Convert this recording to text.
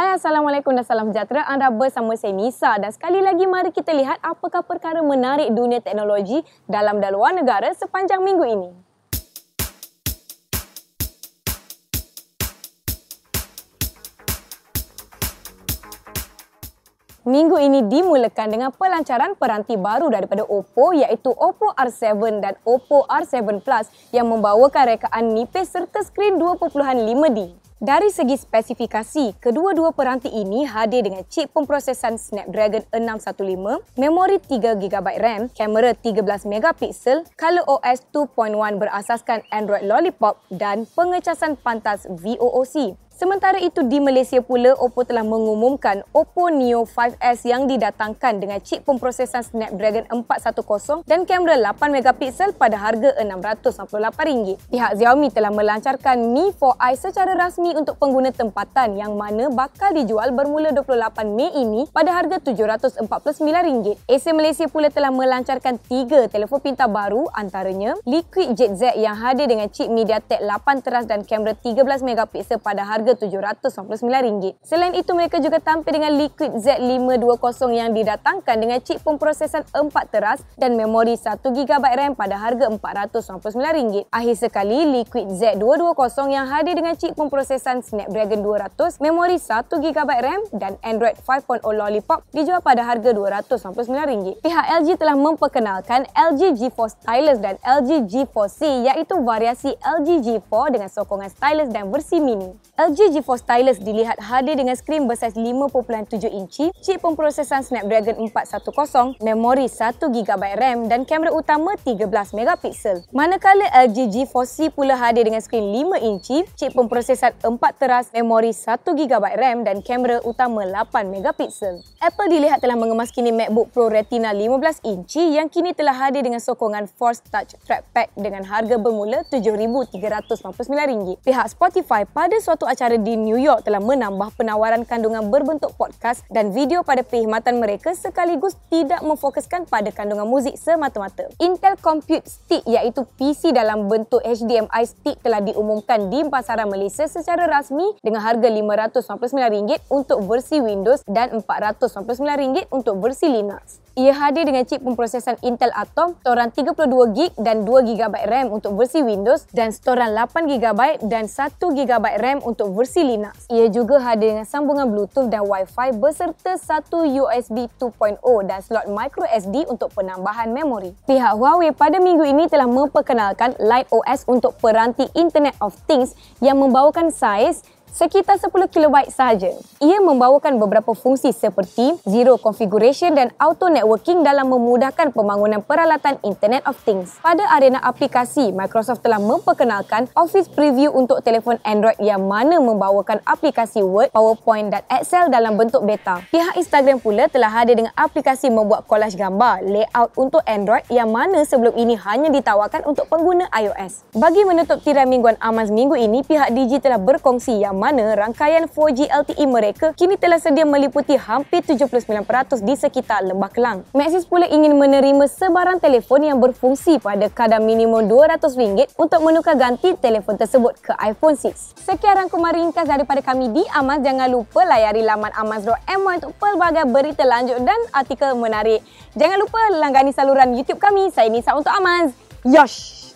Hai Assalamualaikum dan salam sejahtera. Anda bersama saya Misa dan sekali lagi mari kita lihat apakah perkara menarik dunia teknologi dalam dan luar negara sepanjang minggu ini. Minggu ini dimulakan dengan pelancaran peranti baru daripada Oppo iaitu Oppo R7 dan Oppo R7 Plus yang membawakan rekaan nipis serta skrin 2.5D. Dari segi spesifikasi, kedua-dua peranti ini hadir dengan chip pemprosesan Snapdragon 615, memori 3GB RAM, kamera 13MP, Color OS 2.1 berasaskan Android Lollipop dan pengecasan pantas VOOC. Sementara itu di Malaysia pula Oppo telah mengumumkan Oppo Neo 5S yang didatangkan dengan chip pemprosesan Snapdragon 410 dan kamera 8 megapiksel pada harga RM668. Pihak Xiaomi telah melancarkan Mi 4i secara rasmi untuk pengguna tempatan yang mana bakal dijual bermula 28 Mei ini pada harga RM749. Asia Malaysia pula telah melancarkan tiga telefon pintar baru antaranya Liquid Jet Z yang hadir dengan chip MediaTek 8 teras dan kamera 13 megapiksel pada harga harga RM799. Selain itu, mereka juga tampil dengan Liquid Z520 yang didatangkan dengan chip pemprosesan 4 teras dan memori 1GB RAM pada harga RM499. Akhir sekali, Liquid Z220 yang hadir dengan chip pemprosesan Snapdragon 200, memori 1GB RAM dan Android 5.0 Lollipop dijual pada harga RM299. Pihak LG telah memperkenalkan LG G4 Stylus dan LG G4C iaitu variasi LG G4 dengan sokongan stylus dan versi mini. LG LG g Stylus dilihat hadir dengan skrin bersaiz 5.7 inci, chip pemprosesan Snapdragon 410, memori 1GB RAM dan kamera utama 13MP. Manakala LG G4 C pula hadir dengan skrin 5 inci, chip pemprosesan 4 teras, memori 1GB RAM dan kamera utama 8MP. Apple dilihat telah mengemaskini MacBook Pro Retina 15 inci yang kini telah hadir dengan sokongan Force Touch Trackpad dengan harga bermula RM7,399. Pihak Spotify pada suatu acara negara di New York telah menambah penawaran kandungan berbentuk podcast dan video pada perkhidmatan mereka sekaligus tidak memfokuskan pada kandungan muzik semata-mata. Intel Compute Stick iaitu PC dalam bentuk HDMI stick telah diumumkan di pasaran Malaysia secara rasmi dengan harga RM599 untuk versi Windows dan RM499 untuk versi Linux. Ia hadir dengan chip pemprosesan Intel Atom, storan 32GB dan 2GB RAM untuk versi Windows dan storan 8GB dan 1GB RAM untuk versi Linux. Ia juga hadir dengan sambungan Bluetooth dan Wi-Fi beserta satu USB 2.0 dan slot microSD untuk penambahan memori. Pihak Huawei pada minggu ini telah memperkenalkan Lite untuk peranti Internet of Things yang membawakan saiz sekitar 10 KB sahaja. Ia membawakan beberapa fungsi seperti zero configuration dan auto networking dalam memudahkan pembangunan peralatan Internet of Things. Pada arena aplikasi, Microsoft telah memperkenalkan Office Preview untuk telefon Android yang mana membawakan aplikasi Word, PowerPoint dan Excel dalam bentuk beta. Pihak Instagram pula telah hadir dengan aplikasi membuat collage gambar, layout untuk Android yang mana sebelum ini hanya ditawarkan untuk pengguna iOS. Bagi menutup tirai mingguan aman seminggu ini, pihak Digi telah berkongsi yang mana rangkaian 4G LTE mereka kini telah sedia meliputi hampir 79% di sekitar Lembah Kelang. Maxis pula ingin menerima sebarang telefon yang berfungsi pada kadar minimum RM200 untuk menukar ganti telefon tersebut ke iPhone 6. Sekian rangkuman ringkas daripada kami di Amaz. Jangan lupa layari laman amaz.my untuk pelbagai berita lanjut dan artikel menarik. Jangan lupa langgani saluran YouTube kami. Saya Nisa untuk Amaz. Yosh!